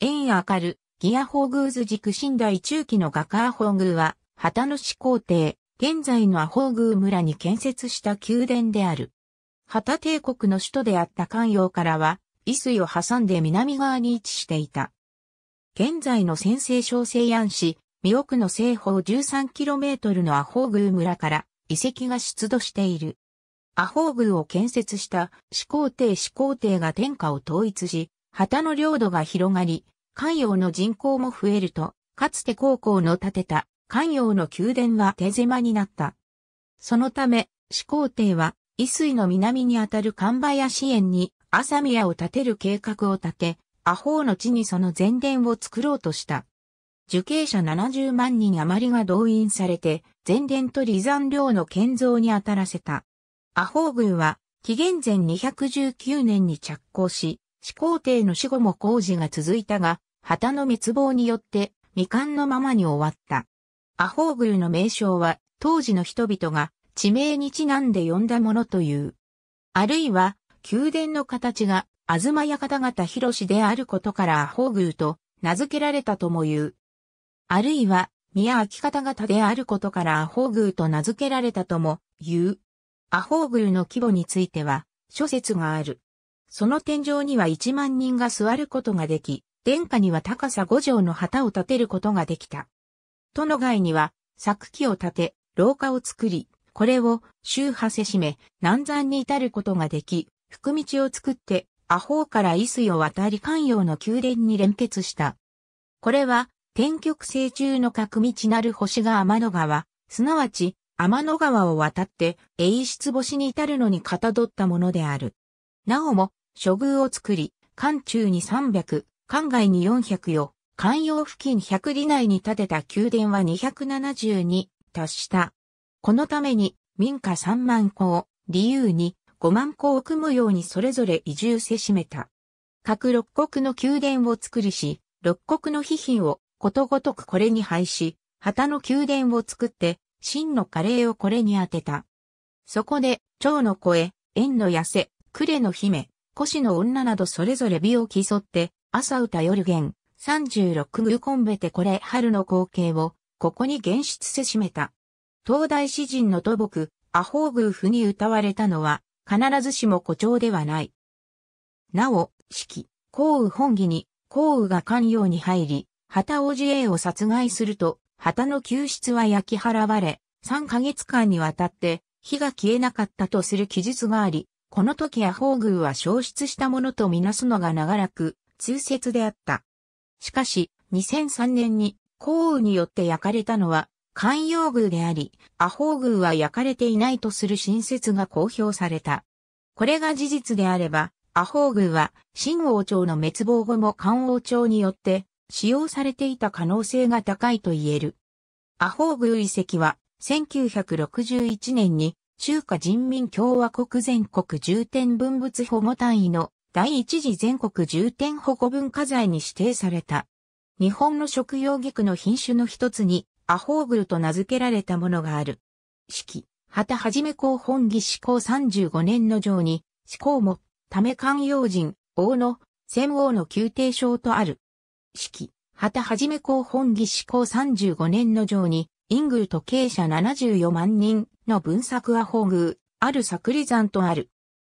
縁や明る、ギアホーグーズ軸新代中期の画家アホーグーは、旗の始皇帝、現在のアホーグー村に建設した宮殿である。旗帝国の首都であった関陽からは、伊水を挟んで南側に位置していた。現在の先制小西安市、三奥の西方 13km のアホーグー村から遺跡が出土している。アホーグーを建設した始皇帝始皇帝が天下を統一し、旗の領土が広がり、関陽の人口も増えると、かつて高校の建てた関陽の宮殿は手狭になった。そのため、始皇帝は、伊水の南にあたる神林園に、朝宮を建てる計画を立て、阿ホの地にその前殿を作ろうとした。受刑者70万人余りが動員されて、前殿と離山領の建造に当たらせた。阿ホ軍は、紀元前219年に着工し、始皇帝の死後も工事が続いたが、旗の滅亡によって未完のままに終わった。アホーグルの名称は当時の人々が地名にちなんで呼んだものという。あるいは宮殿の形が東屋方々広しであることからアホーグルと名付けられたとも言う。あるいは宮秋方々であることからアホーグルと名付けられたとも言う。アホーグルの規模については諸説がある。その天井には1万人が座ることができ、殿下には高さ5畳の旗を立てることができた。都の外には、作機を立て、廊下を作り、これを周波せしめ、南山に至ることができ、福道を作って、阿ホから伊水を渡り関陽の宮殿に連結した。これは、天極星中の角道なる星が天の川、すなわち、天の川を渡って、栄出星に至るのにかたどったものである。なおも、処遇を作り、関中に300、関外に400よ、関陽付近100里内に建てた宮殿は270に達した。このために民家3万戸を理由に5万戸を組むようにそれぞれ移住せしめた。各六国の宮殿を作りし、六国の秘品をことごとくこれに配し、旗の宮殿を作って、真の華麗をこれに当てた。そこで、蝶の声、縁の痩せ、呉の姫、腰の女などそれぞれ美を競って、朝歌夜弦、36宮コンベテこれ春の光景を、ここに現出せしめた。東大詩人の土木、阿宝ーグに歌われたのは、必ずしも誇張ではない。なお、四季、皇雨本義に、皇雨が関用に入り、旗王子栄を殺害すると、旗の救出は焼き払われ、3ヶ月間にわたって、火が消えなかったとする記述があり、この時アホー宮は消失したものとみなすのが長らく通説であった。しかし、2003年に降雨によって焼かれたのは寛陽宮であり、アホー宮は焼かれていないとする新説が公表された。これが事実であれば、アホー宮は新王朝の滅亡後も漢王朝によって使用されていた可能性が高いと言える。アホー宮遺跡は1961年に中華人民共和国全国重点文物保護単位の第一次全国重点保護文化財に指定された。日本の食用菊の品種の一つに、アホーグルと名付けられたものがある。四季、旗はじめ公本義志三35年の上に、志公も、ため官用人、王の、戦王の宮廷賞とある。四季、旗はじめ公本義志三35年の上に、イングルと傾斜74万人、の文作は宝宮、ある作理山とある。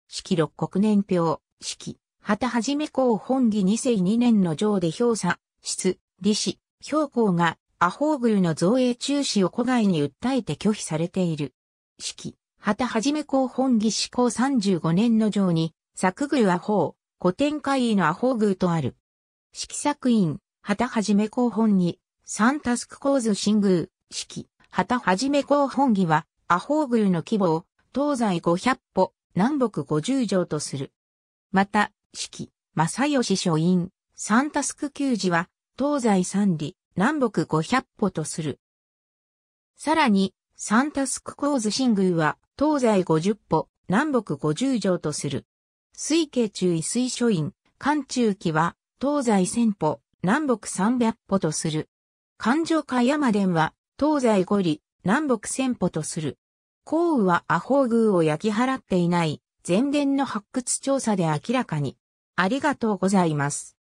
式六国年表、式、旗はじめ公本義二世二年の上で評査、質、理士、標高が、アホーグの造営中止を古外に訴えて拒否されている。式、旗はじめ公本義向三35年の上に、作宮阿ホ古典会議のアホーグとある。式作員、旗はじめ公本義、三タスク構図新宮、式、旗はじめ公本義は、アホーグルの規模を東西500歩、南北50条とする。また、四季、正義書院、サンタスク給仕は、東西三里、南北500歩とする。さらに、サンタスク構図新宮は、東西50歩、南北50条とする。水系中位水書院、関中期は、東西千歩、南北300歩とする。環状海山殿は、東西五里、南北戦歩とする。降雨はアホ宮を焼き払っていない前伝の発掘調査で明らかに。ありがとうございます。